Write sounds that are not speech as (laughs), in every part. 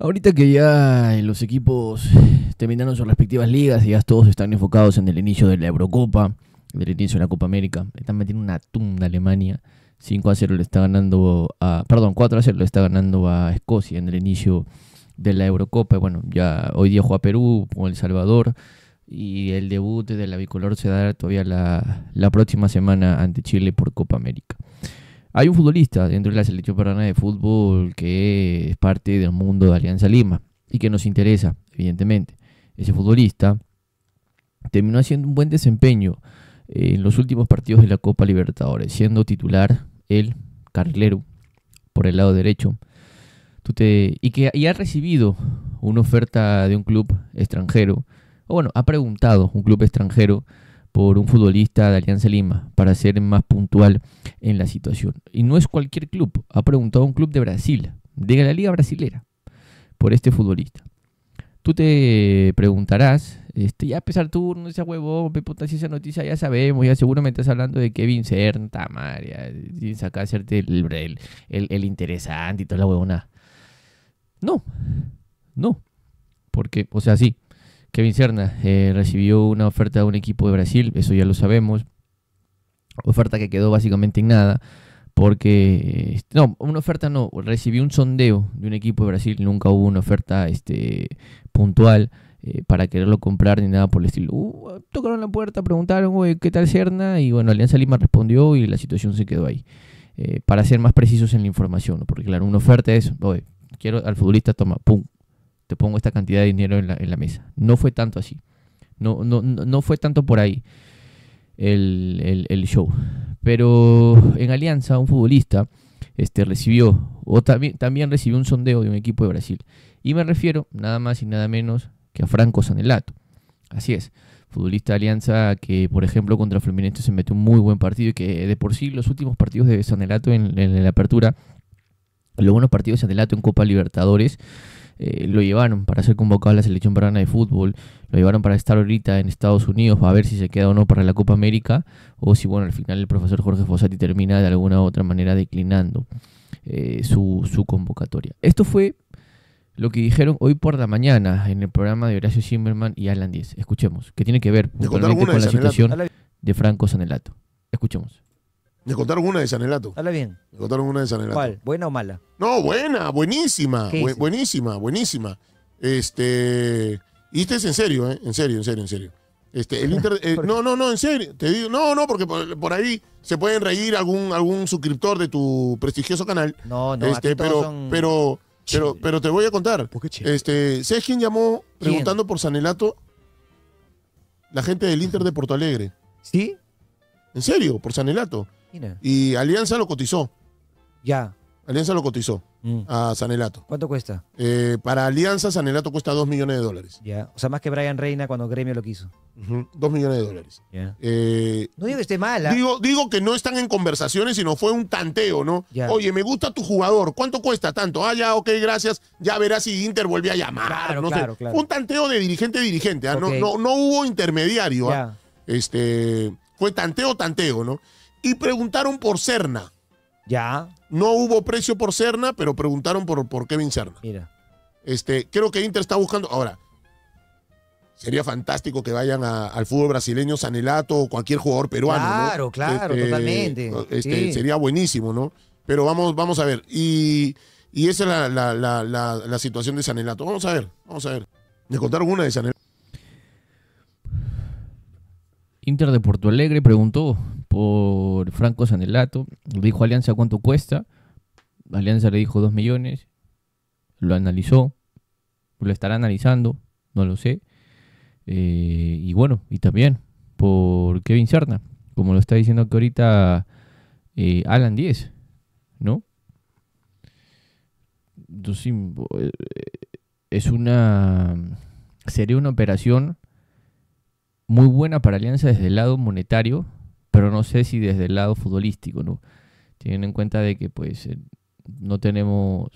Ahorita que ya eh, los equipos terminaron sus respectivas ligas y ya todos están enfocados en el inicio de la Eurocopa, del inicio de la Copa América, están metiendo una tunda Alemania. 5 a 0 le está ganando a. Perdón, 4 a 0 le está ganando a Escocia en el inicio de la Eurocopa. Bueno, ya hoy día juega Perú con El Salvador y el debut de la bicolor se dará todavía la, la próxima semana ante Chile por Copa América. Hay un futbolista dentro de la selección peruana de fútbol que es parte del mundo de Alianza Lima y que nos interesa, evidentemente. Ese futbolista terminó haciendo un buen desempeño eh, en los últimos partidos de la Copa Libertadores, siendo titular el carrilero por el lado derecho. Tú te, y que ha recibido una oferta de un club extranjero, o bueno, ha preguntado un club extranjero por un futbolista de Alianza Lima, para ser más puntual en la situación. Y no es cualquier club, ha preguntado un club de Brasil, de la Liga Brasilera, por este futbolista. Tú te preguntarás, este, ya pesar tú, no seas huevón, puta, esa noticia ya sabemos, ya seguramente estás hablando de Kevin Cern, Tamaria, sin sacar hacerte el, el, el, interesante y toda la huevona. No, no, porque, o sea, sí, Kevin Serna eh, recibió una oferta de un equipo de Brasil, eso ya lo sabemos. Oferta que quedó básicamente en nada, porque. Este, no, una oferta no, recibió un sondeo de un equipo de Brasil, nunca hubo una oferta este, puntual eh, para quererlo comprar ni nada por el estilo. Uh, tocaron la puerta, preguntaron, güey, ¿qué tal Serna? Y bueno, Alianza Lima respondió y la situación se quedó ahí. Eh, para ser más precisos en la información, porque claro, una oferta es, Oye, quiero al futbolista, toma, pum, te pongo esta cantidad de dinero en la, en la mesa. No fue tanto así. No, no, no fue tanto por ahí el, show. Pero en Alianza, un futbolista este, recibió, o también, también recibió un sondeo de un equipo de Brasil. Y me refiero nada más y nada menos que a Franco Sanelato. Así es, futbolista de Alianza que, por ejemplo, contra Fluminense se metió un muy buen partido y que de por sí los últimos partidos de Sanelato en, la apertura, los buenos partidos de Sanelato en Copa Libertadores, eh, lo llevaron para ser convocado a la selección peruana de fútbol, lo llevaron para estar ahorita en Estados Unidos para ver si se queda o no para la Copa América, o si bueno, al final el profesor Jorge Fossati termina de alguna u otra manera declinando eh, su, convocatoria. Esto fue lo que dijeron hoy por la mañana en el programa de Horacio Zimmerman y Alan Díez. Escuchemos, que tiene que ver con la situación de Franco Sanelato. Escuchemos. Me contaron una de Sanelato. Habla bien. Me contaron una de Sanelato. ¿Cuál? ¿Buena o mala? No, buena, buenísima. buenísima, buenísima. Este. Y este es en serio, ¿eh? En serio, en serio, en serio. Este, el Inter, (laughs) eh, no, no, no, en serio. Te digo, no, no, porque por, ahí se pueden reír algún, algún suscriptor de tu prestigioso canal. No, no, este, pero, pero, pero, pero, te voy a contar. ¿Por qué este, ¿Sabes quién llamó preguntando por Sanelato? La gente del Inter de Porto Alegre. ¿Sí? ¿En serio? Por Sanelato. Y Alianza lo cotizó. Ya. Alianza lo cotizó mm. a Sanelato. ¿Cuánto cuesta? Eh, para Alianza, Sanelato cuesta 2 millones de dólares. Ya. O sea, más que Brian Reina cuando Gremio lo quiso. 2 millones de dólares. Eh, no digo que esté mal. ¿ah? Digo, que no están en conversaciones, sino fue un tanteo, ¿no? Oye, me gusta tu jugador. ¿Cuánto cuesta tanto? Ah, ya, ok, gracias. Ya verás si Inter vuelve a llamar. Un tanteo de dirigente a dirigente. ¿ah? No, no, hubo intermediario. ¿ah? Este, fue tanteo, tanteo, ¿no? y preguntaron por Cerna. Ya. No hubo precio por Cerna, pero preguntaron por, por Kevin Cerna. Mira. Este, creo que Inter está buscando. Ahora, sería fantástico que vayan al fútbol brasileño Sanelato o cualquier jugador peruano. Claro, claro, este, totalmente. Este, sería buenísimo, ¿no? Pero vamos, vamos a ver. Y, esa es la, situación de Sanelato. Vamos a ver, vamos a ver. Me contaron una de Sanelato. Inter de Porto Alegre preguntó por Franco Sanelato. dijo Alianza cuánto cuesta. Alianza le dijo 2 millones. Lo analizó. Lo estará analizando. No lo sé. Eh, y bueno, y también por Kevin Serna. Como lo está diciendo que ahorita eh, Alan 10. ¿No? Entonces, eh, es una. Sería una operación muy buena para Alianza desde el lado monetario pero no sé si desde el lado futbolístico, ¿no? tienen en cuenta de que pues eh, no tenemos,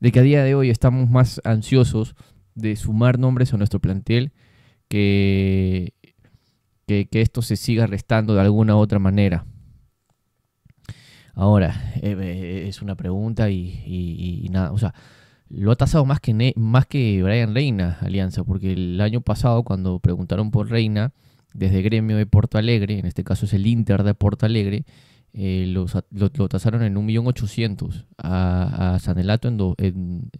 de que a día de hoy estamos más ansiosos de sumar nombres a nuestro plantel que, que, esto se siga restando de alguna u otra manera. Ahora, eh, eh, es una pregunta y, nada, o sea, lo ha tasado más que, más que Brian Reina, Alianza, porque el año pasado cuando preguntaron por Reina, desde gremio de Porto Alegre, en este caso es el Inter de Porto Alegre, eh, los, lo, tasaron en 1.800.000 a, a Sanelato en,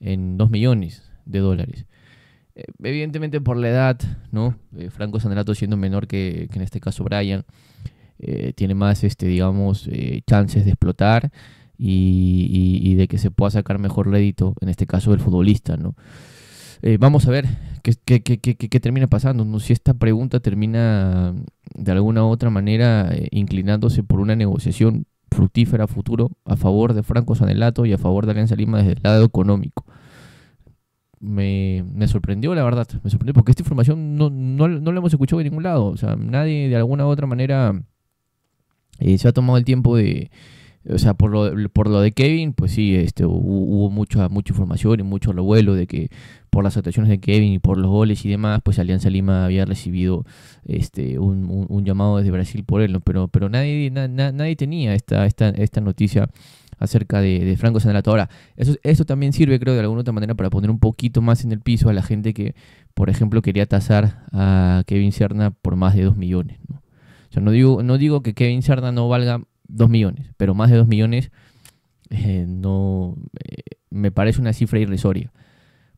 en, 2 millones de dólares. Eh, evidentemente por la edad, ¿no? Eh, Franco Sanelato siendo menor que, en este caso Brian, tiene más, este, digamos, chances de explotar y, de que se pueda sacar mejor rédito, en este caso del futbolista, ¿no? Eh, vamos a ver qué, qué, termina pasando, si esta pregunta termina de alguna u otra manera eh, inclinándose por una negociación fructífera a futuro a favor de Franco Sanelato y a favor de Alianza Lima desde el lado económico. Me, sorprendió, la verdad, me sorprendió porque esta información no, no, no la hemos escuchado de ningún lado, o sea, nadie de alguna u otra manera eh, se ha tomado el tiempo de, o sea, por lo, por lo de Kevin, pues sí, este, hubo, mucha, mucha información y mucho revuelo de que por las actuaciones de Kevin y por los goles y demás, pues Alianza Lima había recibido este, un, llamado desde Brasil por él, pero, pero nadie, nadie tenía esta, esta, esta noticia acerca de, Franco Sanelato. Ahora, eso, eso también sirve, creo, de alguna otra manera para poner un poquito más en el piso a la gente que, por ejemplo, quería tasar a Kevin Serna por más de 2 millones. ¿no? O sea, no digo, no digo que Kevin Serna no valga 2 millones, pero más de 2 millones eh, no eh, me parece una cifra irrisoria.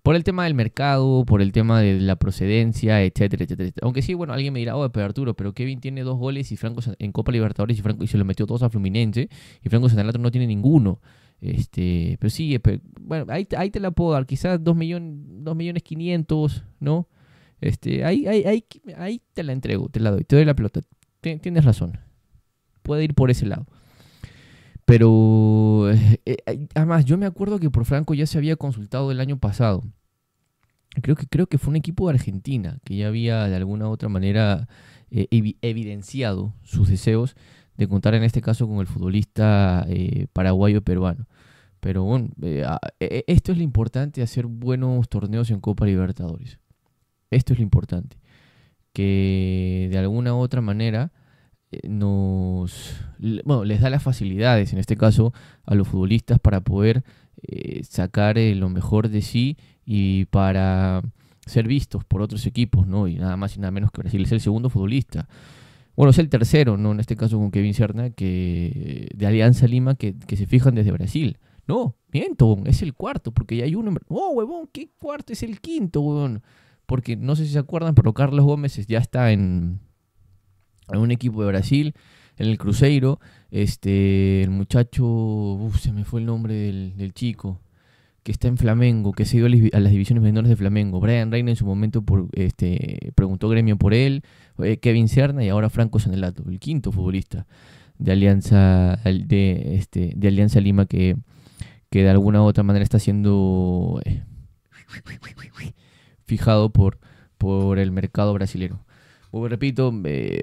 Por el tema del mercado, por el tema de la procedencia, etcétera, etcétera. Aunque sí, bueno, alguien me dirá, oh, pero Arturo, pero Kevin tiene dos goles y Franco en Copa Libertadores y Franco y se lo metió todos a Fluminense y Franco Santanato no tiene ninguno. Este, pero sí, eh, bueno, ahí, ahí, te la puedo dar, quizás 2 millones, 2 millones 500, ¿no? Este, ahí, ahí, ahí, ahí te la entrego, te la doy, te doy la pelota. Tienes razón puede ir por ese lado. Pero, eh, eh, además, yo me acuerdo que por Franco ya se había consultado el año pasado. Creo que, creo que fue un equipo de Argentina que ya había de alguna u otra manera eh, evidenciado sus deseos de contar en este caso con el futbolista paraguayo-peruano. Pero bueno, e, e, esto es lo importante, hacer buenos torneos en Copa Libertadores. Esto es lo importante. Que de alguna u otra manera nos bueno, les da las facilidades, en este caso, a los futbolistas para poder eh, sacar eh, lo mejor de sí y para ser vistos por otros equipos, ¿no? Y nada más y nada menos que Brasil es el segundo futbolista. Bueno, es el tercero, ¿no? En este caso con Kevin Serna, que eh, de Alianza Lima, que, que se fijan desde Brasil. No, miento, es el cuarto, porque ya hay uno... ¡Oh, huevón! ¿Qué cuarto? Es el quinto, huevón. Porque no sé si se acuerdan, pero Carlos Gómez ya está en a un equipo de Brasil, en el Cruzeiro. Este, el muchacho, se me fue el nombre del, chico, que está en Flamengo, que se dio a las divisiones menores de Flamengo. Brian Reina en su momento por, este, preguntó gremio por él, Kevin Serna y ahora Franco Sanelato, el quinto futbolista de Alianza, de, este, de Alianza Lima que, que de alguna u otra manera está siendo eh, fijado por, por el mercado brasileño. Pues repito, eh,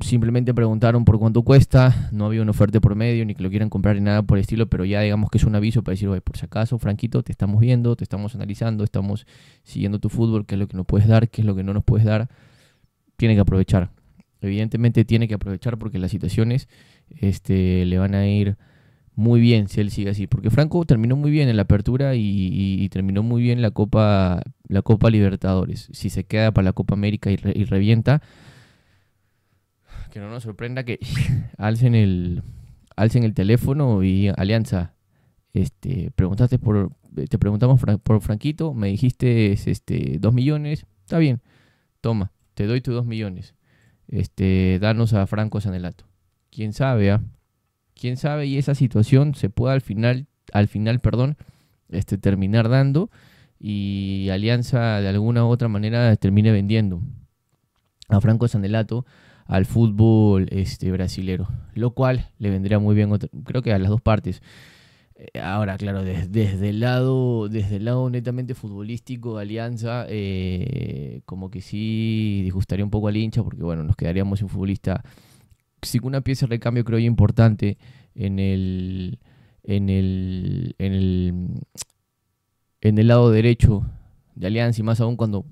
simplemente preguntaron por cuánto cuesta, no había una oferta por medio, ni que lo quieran comprar ni nada por el estilo, pero ya digamos que es un aviso para decir, oye, por si acaso, Franquito, te estamos viendo, te estamos analizando, estamos siguiendo tu fútbol, qué es lo que nos puedes dar, qué es lo que no nos puedes dar, tiene que aprovechar. Evidentemente tiene que aprovechar porque las situaciones este, le van a ir muy bien si él sigue así, porque Franco terminó muy bien en la apertura y, y terminó muy bien la Copa la Copa Libertadores. Si se queda para la Copa América y, revienta, que no nos sorprenda que (laughs) alcen el, el teléfono y Alianza. Este, preguntaste por, te preguntamos por Franquito, me dijiste este, millones, está bien, toma, te doy tus dos millones. Este, danos a Franco Sanelato. Quién sabe, ¿ah? Quién sabe y esa situación se pueda al final, al final, perdón, este, terminar dando y Alianza de alguna u otra manera termine vendiendo a Franco Sandelato al fútbol este, brasilero, lo cual le vendría muy bien, creo que a las dos partes. Eh, ahora, claro, desde, el, lado, desde el lado netamente futbolístico Alianza, eh, como que sí disgustaría un poco al hincha, porque bueno, nos quedaríamos sin futbolista. Sí, una pieza de recambio creo yo importante en el, en el, en el lado derecho de Alianza y más aún cuando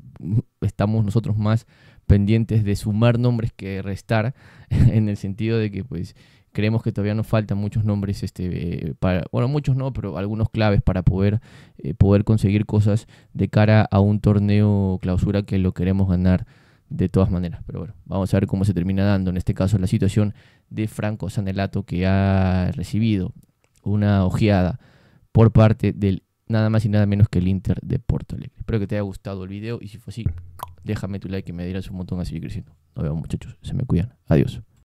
estamos nosotros más pendientes de sumar nombres que restar, (laughs) en el sentido de que pues creemos que todavía nos faltan muchos nombres, este, eh, para, bueno, muchos no, pero algunos claves para poder, eh, poder conseguir cosas de cara a un torneo clausura que lo queremos ganar de todas maneras. Pero bueno, vamos a ver cómo se termina dando, en este caso, la situación de Franco Sanelato, que ha recibido una ojeada por parte del nada más y nada menos que el Inter de Porto Alegre. Espero que te haya gustado el video y si fue así, déjame tu like y me dirás un montón a seguir creciendo. Nos vemos muchachos, se me cuidan. Adiós.